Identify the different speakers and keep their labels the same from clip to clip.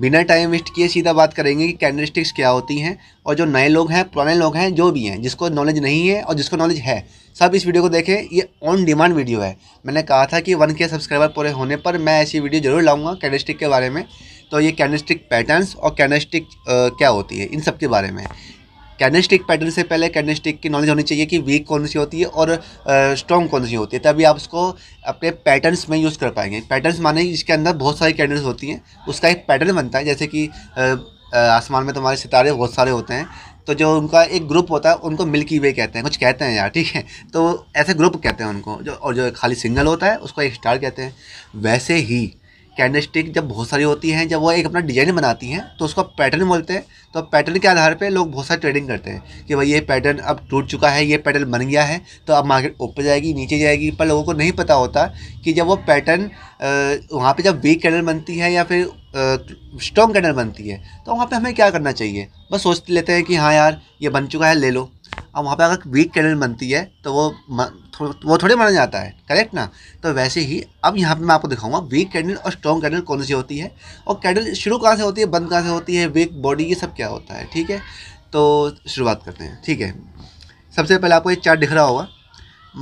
Speaker 1: बिना time waste किए सीधा बात करेंगे कि कैंडलस्टिक्स क्या होती हैं और जो नए लोग हैं पुराने लोग हैं जो भी हैं जिसको नॉलेज नहीं है और जिसको नॉलेज है सब इस वीडियो को देखें ये ऑन डिमांड वीडियो है मैंने कहा था कि वन के सब्सक्राइबर पूरे होने पर मैं ऐसी वीडियो जरूर लाऊंगा कैंडलस्टिक के बारे में तो ये कैंडलस्टिक पैटर्न्स और कैंडलस्टिक क्या होती है इन सब के बारे में कैनेस्टिक पैटर्न से पहले कैनेस्टिक की नॉलेज होनी चाहिए कि वीक कौन सी होती है और स्ट्रॉन्ग कौन सी होती है तभी आप उसको अपने पैटर्न्स में यूज़ कर पाएंगे पैटर्न्स माने इसके अंदर बहुत सारी कैंडल्स होती हैं उसका एक पैटर्न बनता है जैसे कि आसमान में तुम्हारे सितारे बहुत सारे होते हैं तो जो उनका एक ग्रुप होता है उनको मिल्की वे कहते हैं कुछ कहते हैं यार ठीक है तो ऐसे ग्रुप कहते हैं उनको जो और जो खाली सिंगल होता है उसको एक स्टार कहते हैं वैसे ही कैंडल स्टिक जब बहुत सारी होती हैं जब वो एक अपना डिजाइन बनाती हैं तो उसको पैटर्न बोलते हैं तो पैटर्न के आधार पे लोग बहुत सारी ट्रेडिंग करते हैं कि भाई ये पैटर्न अब टूट चुका है ये पैटर्न बन गया है तो अब मार्केट ऊपर जाएगी नीचे जाएगी पर लोगों को नहीं पता होता कि जब वो पैटर्न वहाँ पर जब वीक कैंडल बनती है या फिर स्ट्रॉन्ग कैंडल बनती है तो वहाँ पर हमें क्या करना चाहिए बस सोच लेते हैं कि हाँ यार ये बन चुका है ले लो और वहाँ पर अगर वीक कैंडल बनती है तो वो थो, वो थोड़े माना जाता है करेक्ट ना तो वैसे ही अब यहाँ पे मैं आपको दिखाऊंगा वीक कैंडल और स्ट्रॉन्ग कैंडल कौन सी होती है और कैंडल शुरू कहाँ से होती है बंद कहाँ से होती है वीक बॉडी ये सब क्या होता है ठीक है तो शुरुआत करते हैं ठीक है सबसे पहले आपको एक चार्ट दिख रहा होगा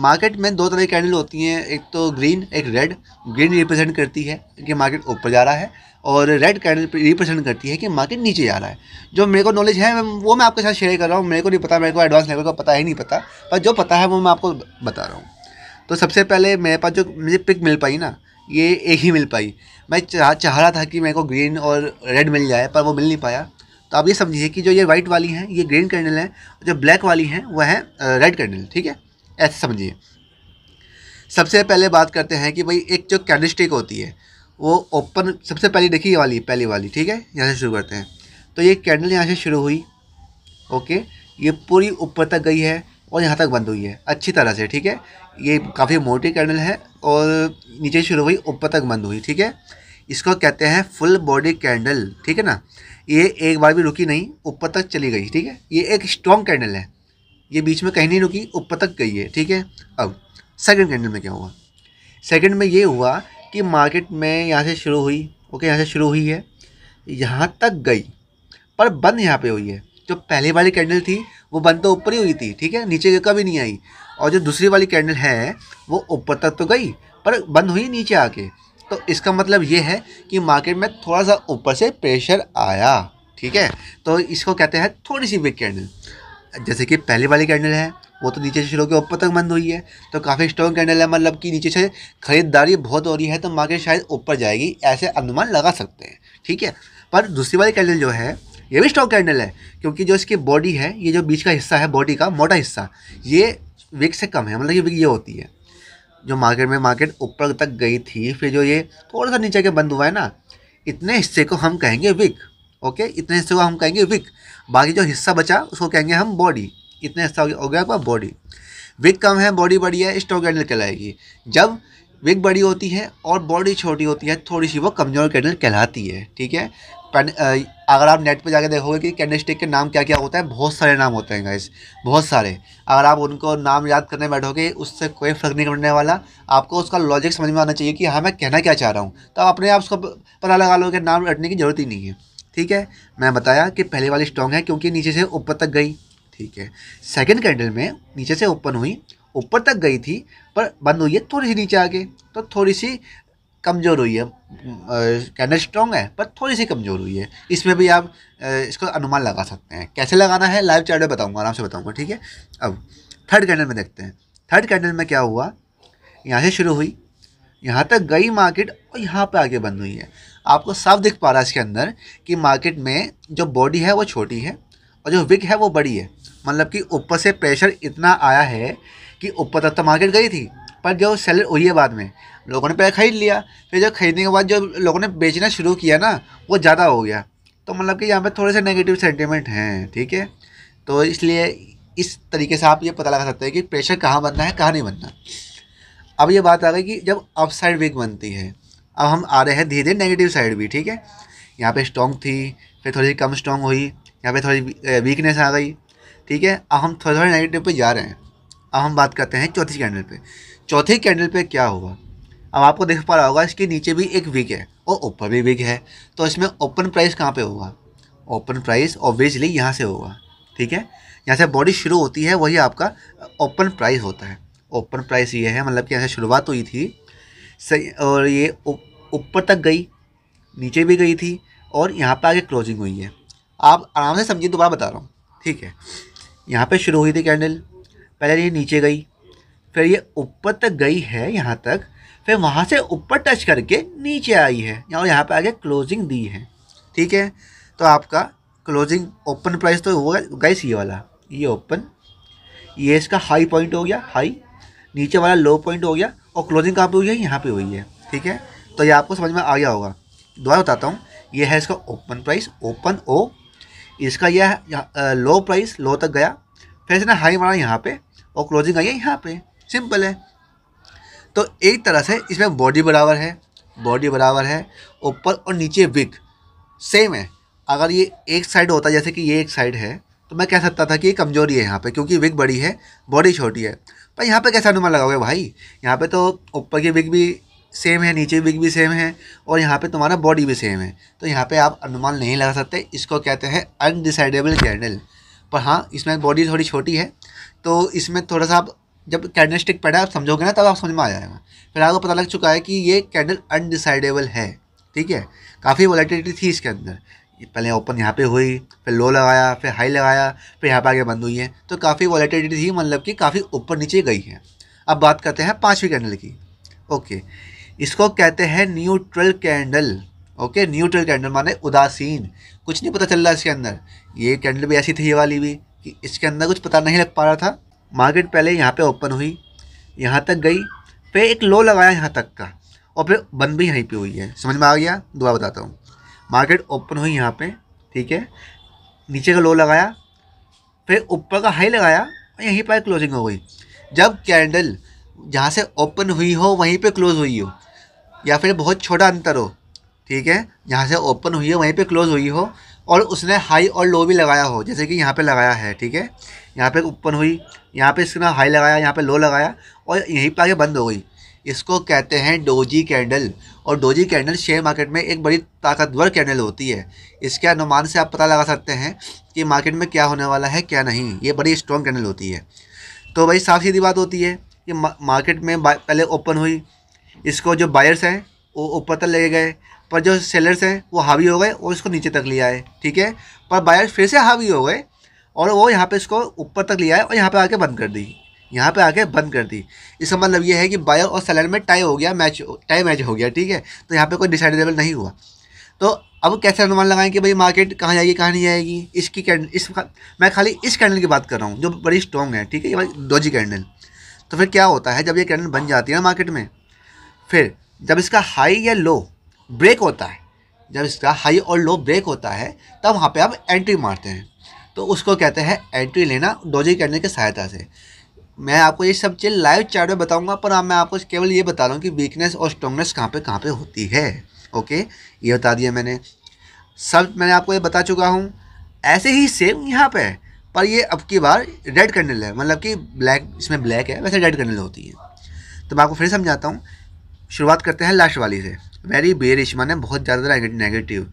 Speaker 1: मार्केट में दो तरह की कैंडल होती हैं एक तो ग्रीन एक रेड ग्रीन रिप्रेजेंट करती है कि मार्केट ऊपर जा रहा है और रेड कैंडल रिप्रेजेंट करती है कि मार्केट नीचे जा रहा है जो मेरे को नॉलेज है वो मैं आपके साथ शेयर कर रहा हूँ मेरे को नहीं पता मेरे को एडवांस लेवल का पता ही नहीं पता पर जो पता है वो मैं आपको बता रहा हूँ तो सबसे पहले मेरे पास जो मुझे पिक मिल पाई ना ये एक ही मिल पाई मैं चाह चाह रहा था कि मेरे को ग्रीन और रेड मिल जाए पर वो मिल नहीं पाया तो आप ये समझिए कि जो ये वाइट वाली हैं ये ग्रीन कैंडल है जो ब्लैक वाली हैं वह है रेड कैंडल ठीक है ऐसे समझिए सबसे पहले बात करते हैं कि भाई एक जो कैंडल स्टिक होती है वो ओपन सबसे पहली देखिए ये वाली पहली वाली ठीक है यहाँ से शुरू करते हैं तो ये कैंडल यहाँ से शुरू हुई ओके ये पूरी ऊपर तक गई है और यहाँ तक बंद हुई है अच्छी तरह से ठीक है ये काफ़ी मोटी कैंडल है और नीचे शुरू हुई ऊपर तक बंद हुई ठीक है इसको कहते हैं फुल बॉडी कैंडल ठीक है ना ये एक बार भी रुकी नहीं ऊपर तक चली गई ठीक है ये एक स्ट्रॉन्ग कैंडल है ये बीच में कहीं नहीं रुकी ऊपर तक गई है ठीक है अब सेकंड कैंडल में क्या हुआ सेकंड में ये हुआ कि मार्केट में यहाँ से शुरू हुई ओके यहाँ से शुरू हुई है यहाँ तक गई पर बंद यहाँ पे हुई है जो पहले वाली कैंडल थी वो बंद तो ऊपर ही हुई थी ठीक है नीचे कभी नहीं आई और जो दूसरी वाली कैंडल है वो ऊपर तक तो गई पर बंद हुई नीचे आके तो इसका मतलब ये है कि मार्केट में थोड़ा सा ऊपर से प्रेशर आया ठीक है तो इसको कहते हैं थोड़ी सी वीक कैंडल जैसे कि पहले वाली कैंडल है वो तो नीचे से शुरू होकर ऊपर तक बंद हुई है तो काफ़ी स्ट्रॉन्ग कैंडल है मतलब कि नीचे से खरीदारी बहुत हो रही है तो मार्केट शायद ऊपर जाएगी ऐसे अनुमान लगा सकते हैं ठीक है पर दूसरी वाली कैंडल जो है ये भी स्ट्रॉन्ग कैंडल है क्योंकि जो इसकी बॉडी है ये जो बीच का हिस्सा है बॉडी का मोटा हिस्सा ये विक से कम है मतलब कि विक ये होती है जो मार्केट में मार्केट ऊपर तक गई थी फिर जो ये थोड़ा सा नीचे के बंद हुआ है ना इतने हिस्से को हम कहेंगे विक ओके इतने हिस्से को हम कहेंगे विक बाकी जो हिस्सा बचा उसको कहेंगे हम बॉडी कितने हिस्सा हो गया आपका बॉडी विग कम है बॉडी बड़ी है स्ट्रॉन्ग कैंडल कहलाएगी जब विग बड़ी होती है और बॉडी छोटी होती है थोड़ी सी वो कमज़ोर कैंडल कहलाती है ठीक है अगर आप नेट पर जाकर देखोगे कि कैंडल स्टिक के नाम क्या क्या होता है बहुत सारे नाम होते हैं गाइस बहुत सारे अगर आप उनको नाम याद करने बैठोगे उससे कोई फ़र्क नहीं पड़ने वाला आपको उसका लॉजिक समझ में आना चाहिए कि हाँ मैं कहना क्या चाह रहा हूँ तो अपने आप उसको पता लगा लोगे नाम रटने की ज़रूरत ही नहीं है ठीक है मैं बताया कि पहले वाली स्ट्रॉन्ग है क्योंकि नीचे से ऊपर तक गई ठीक है सेकेंड कैंडल में नीचे से ओपन हुई ऊपर तक गई थी पर बंद हुई है थोड़ी सी नीचे आगे तो थोड़ी सी कमज़ोर हुई है कैंडल स्ट्रॉन्ग है पर थोड़ी सी कमज़ोर हुई है इसमें भी आप इसको अनुमान लगा सकते हैं कैसे लगाना है लाइव चार्ट में बताऊँगा आराम से बताऊँगा ठीक है अब थर्ड कैंडल में देखते हैं थर्ड कैंडल में क्या हुआ यहाँ से शुरू हुई यहाँ तक गई मार्केट और यहाँ पे आगे बंद हुई है आपको साफ दिख पा रहा है इसके अंदर कि मार्केट में जो बॉडी है वो छोटी है और जो विक है वो बड़ी है मतलब कि ऊपर से प्रेशर इतना आया है कि ऊपर तक तो मार्केट गई थी पर जो सेलर हुई है बाद में लोगों ने पहले ख़रीद लिया फिर जब खरीदने के बाद जो लोगों ने बेचना शुरू किया ना वो ज़्यादा हो गया तो मतलब कि यहाँ पे थोड़े से नेगेटिव सेंटीमेंट हैं ठीक है तो इसलिए इस तरीके से आप ये पता लगा सकते हैं कि प्रेशर कहाँ बनना है कहाँ नहीं बनना अब ये बात आ गई कि जब अप साइड वीक बनती है अब हम आ रहे हैं धीरे धीरे नेगेटिव साइड भी ठीक है यहाँ पे स्ट्रॉन्ग थी फिर थोड़ी कम स्ट्रॉन्ग हुई यहाँ पे थोड़ी वीकनेस आ गई ठीक है अब हम थोड़े थोड़े नेगेटिव पे जा रहे हैं अब हम बात करते हैं चौथी कैंडल पे चौथी कैंडल पे क्या हुआ अब आपको देख पा रहा होगा इसके नीचे भी एक विग है और ऊपर भी विग है तो इसमें ओपन प्राइस कहाँ पे होगा ओपन प्राइस ऑब्वियसली यहाँ से होगा ठीक है यहाँ से बॉडी शुरू होती है वही आपका ओपन प्राइस होता है ओपन प्राइस ये है मतलब कि यहाँ से शुरुआत हुई थी सही और ये ऊपर तक गई नीचे भी गई थी और यहाँ पर आगे क्लोजिंग हुई है आप आराम से समझिए दोबारा बता रहा हूँ ठीक है यहाँ पे शुरू हुई थी कैंडल पहले ये नीचे गई फिर ये ऊपर तक गई है यहाँ तक फिर वहाँ से ऊपर टच करके नीचे आई है और यहाँ पे आगे क्लोजिंग दी है ठीक है तो आपका क्लोजिंग ओपन प्राइस तो होगा गई ये वाला ये ओपन ये इसका हाई पॉइंट हो गया हाई नीचे वाला लो पॉइंट हो गया और क्लोजिंग कहाँ पर हुई है यहाँ पर हुई है ठीक है तो ये आपको समझ में आ गया होगा दोबारा बताता हूँ ये है इसका ओपन प्राइस ओपन ओ इसका यह लो प्राइस लो तक गया फिर इसने हाई मारा यहाँ पे और क्लोजिंग आई है यहाँ पे सिंपल है तो एक तरह से इसमें बॉडी बराबर है बॉडी बराबर है ऊपर और नीचे विक सेम है अगर ये एक साइड होता जैसे कि ये एक साइड है तो मैं कह सकता था कि ये कमजोरी है यहाँ पे क्योंकि विग बड़ी है बॉडी छोटी है पर यहाँ पे कैसा अनुमान लगाओगे भाई यहाँ पे तो ऊपर की विग भी सेम है नीचे विग भी सेम है और यहाँ पे तुम्हारा बॉडी भी सेम है तो यहाँ पे आप अनुमान नहीं लगा सकते इसको कहते हैं अनडिसाइडेबल कैंडल पर हाँ इसमें बॉडी थोड़ी छोटी है तो इसमें थोड़ा सा आप जब कैंडल स्टिक पड़ा आप समझोगे ना तब आप समझ में आ जाएगा फिर आपको पता लग चुका है कि ये कैंडल अनडिसाइडेबल है ठीक है काफ़ी वॉलेटिलिटी थी इसके अंदर पहले ओपन यहाँ पे हुई फिर लो लगाया फिर हाई लगाया फिर यहाँ पे आगे बंद हुई है तो काफ़ी वॉलेटिलिटी थी मतलब कि काफ़ी ऊपर नीचे गई है अब बात करते हैं पाँचवीं कैंडल की ओके इसको कहते हैं neutral candle okay neutral candle माने उदासीन कुछ नहीं पता चल रहा इसके अंदर ये कैंडल भी ऐसी थी ये वाली भी कि इसके अंदर कुछ पता नहीं लग पा रहा था मार्केट पहले यहाँ पे ओपन हुई यहाँ तक गई फिर एक लो लगाया यहाँ तक का और फिर बंद भी यहीं पे हुई है समझ में आ गया दुआ बताता हूँ मार्केट ओपन हुई यहाँ पे ठीक है नीचे का लो लगाया फिर ऊपर का हाई लगाया और यहीं पर क्लोजिंग हो गई जब कैंडल जहाँ से ओपन हुई हो वहीं पे क्लोज़ हुई हो या फिर बहुत छोटा अंतर हो ठीक है जहाँ से ओपन हुई हो वहीं पे क्लोज़ हुई हो और उसने हाई और लो भी लगाया हो जैसे कि यहाँ पे लगाया है ठीक है यहाँ पे ओपन हुई यहाँ पे इसने हाई लगाया यहाँ पे लो लगाया और यहीं पर आगे बंद हो गई इसको कहते हैं डोजी कैंडल और डोजी कैंडल शेयर मार्केट में एक बड़ी ताकतवर कैंडल होती है इसके अनुमान से आप पता लगा सकते हैं कि मार्केट में क्या होने वाला है क्या नहीं ये बड़ी स्ट्रॉन्ग कैंडल होती है तो भाई साफ सीधी बात होती है ये मार्केट में पहले ओपन हुई इसको जो बायर्स हैं वो ऊपर तक ले गए पर जो सेलर्स हैं वो हावी हो गए और इसको नीचे तक लिया है ठीक है पर बायर्स फिर से हावी हो गए और वो यहाँ पे इसको ऊपर तक लिया है और यहाँ पे आके बंद कर दी यहाँ पे आके बंद कर दी इसका मतलब ये है कि बायर और सेलर में टाई हो गया मैच टाई मैच हो गया ठीक है तो यहाँ पर कोई डिसाइडेबल नहीं हुआ तो अब कैसे अनुमान लगाएं कि भाई मार्केट कहाँ जाएगी कहाँ नहीं जाएगी इसकी कैंडल इस मैं खाली इस कैंडल की बात कर रहा हूँ जो बड़ी स्ट्रॉन्ग है ठीक है ये दो जी कैंडल तो फिर क्या होता है जब ये कैंडल बन जाती है ना मार्केट में फिर जब इसका हाई या लो ब्रेक होता है जब इसका हाई और लो ब्रेक होता है तब वहाँ पे आप एंट्री मारते हैं तो उसको कहते हैं एंट्री लेना डोजी कैंडल की सहायता से मैं आपको ये सब चीज़ लाइव चार्ट में बताऊँगा पर मैं आपको केवल ये बता रहा हूँ कि वीकनेस और स्ट्रॉन्गनेस कहाँ पर कहाँ पर होती है ओके ये बता दिया मैंने सब मैंने आपको ये बता चुका हूँ ऐसे ही सेम यहाँ पर पर ये अब की बार रेड कर्नल है मतलब कि ब्लैक इसमें ब्लैक है वैसे रेड कर्नल होती है तो मैं आपको फिर समझाता हूँ शुरुआत करते हैं लास्ट वाली से वेरी बेरिश माने बहुत ज़्यादा नेगेटिव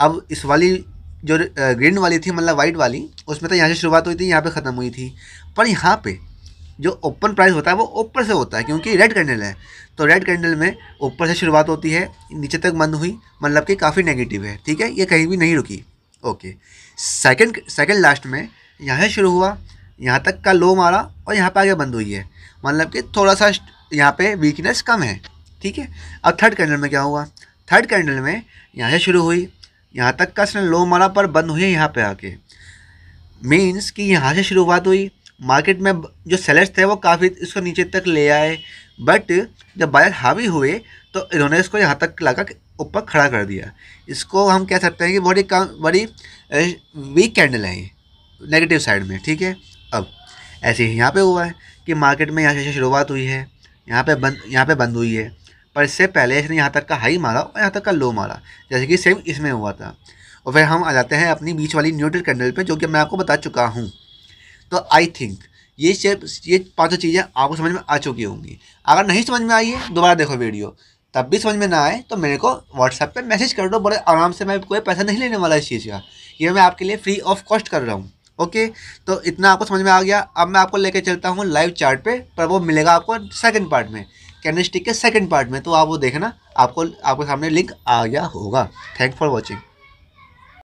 Speaker 1: अब इस वाली जो ग्रीन वाली थी मतलब वाइट वाली उसमें तो यहाँ से शुरुआत हुई थी यहाँ पे ख़त्म हुई थी पर यहाँ पे जो ओपन प्राइस होता है वो ऊपर से होता है क्योंकि रेड कैंडल है तो रेड कैंडल में ऊपर से शुरुआत होती है नीचे तक बंद हुई मतलब कि काफ़ी नेगेटिव है ठीक है ये कहीं भी नहीं रुकी ओके सेकंड सेकंड लास्ट में यहाँ शुरू हुआ यहाँ तक का लो मारा और यहाँ पर आगे बंद हुई है मतलब कि थोड़ा सा यहाँ पे वीकनेस कम है ठीक है अब थर्ड कैंडल में क्या हुआ थर्ड कैंडल में यहाँ से शुरू हुई यहाँ तक का इसने लो मारा पर बंद हुई है यहाँ पे आके मीन्स कि यहाँ से शुरुआत हुई मार्केट में जो सेलर्स थे वो काफ़ी इसको नीचे तक ले आए बट जब बायर हावी हुए तो इन्होंने इसको यहाँ तक लाकर ऊपर खड़ा कर दिया इसको हम कह सकते हैं कि बड़ी कम बड़ी वीक कैंडल है ये नेगेटिव साइड में ठीक है अब ऐसे ही यहाँ पे हुआ है कि मार्केट में यहाँ से शुरुआत हुई है यहाँ पे बंद यहाँ पे बंद हुई है पर इससे पहले इसने यहाँ तक का हाई मारा और यहाँ तक का लो मारा जैसे कि सेम इसमें हुआ था और फिर हम आ जाते हैं अपनी बीच वाली न्यूट्रल कैंडल पे जो कि मैं आपको बता चुका हूँ तो आई थिंक ये शेप ये पाँचों चीज़ें आपको समझ में आ चुकी होंगी अगर नहीं समझ में आई है दोबारा देखो वीडियो तब भी समझ में ना आए तो मेरे को व्हाट्सएप पर मैसेज कर दो बड़े आराम से मैं कोई पैसा नहीं लेने वाला इस चीज़ का ये मैं आपके लिए फ्री ऑफ कॉस्ट कर रहा हूँ ओके तो इतना आपको समझ में आ गया अब मैं आपको लेके चलता हूँ लाइव चार्ट पे पर वो मिलेगा आपको सेकंड पार्ट में कैनिस्टिक के सेकंड पार्ट में तो आप वो देखना आपको आपके सामने लिंक आ गया होगा थैंक फॉर वॉचिंग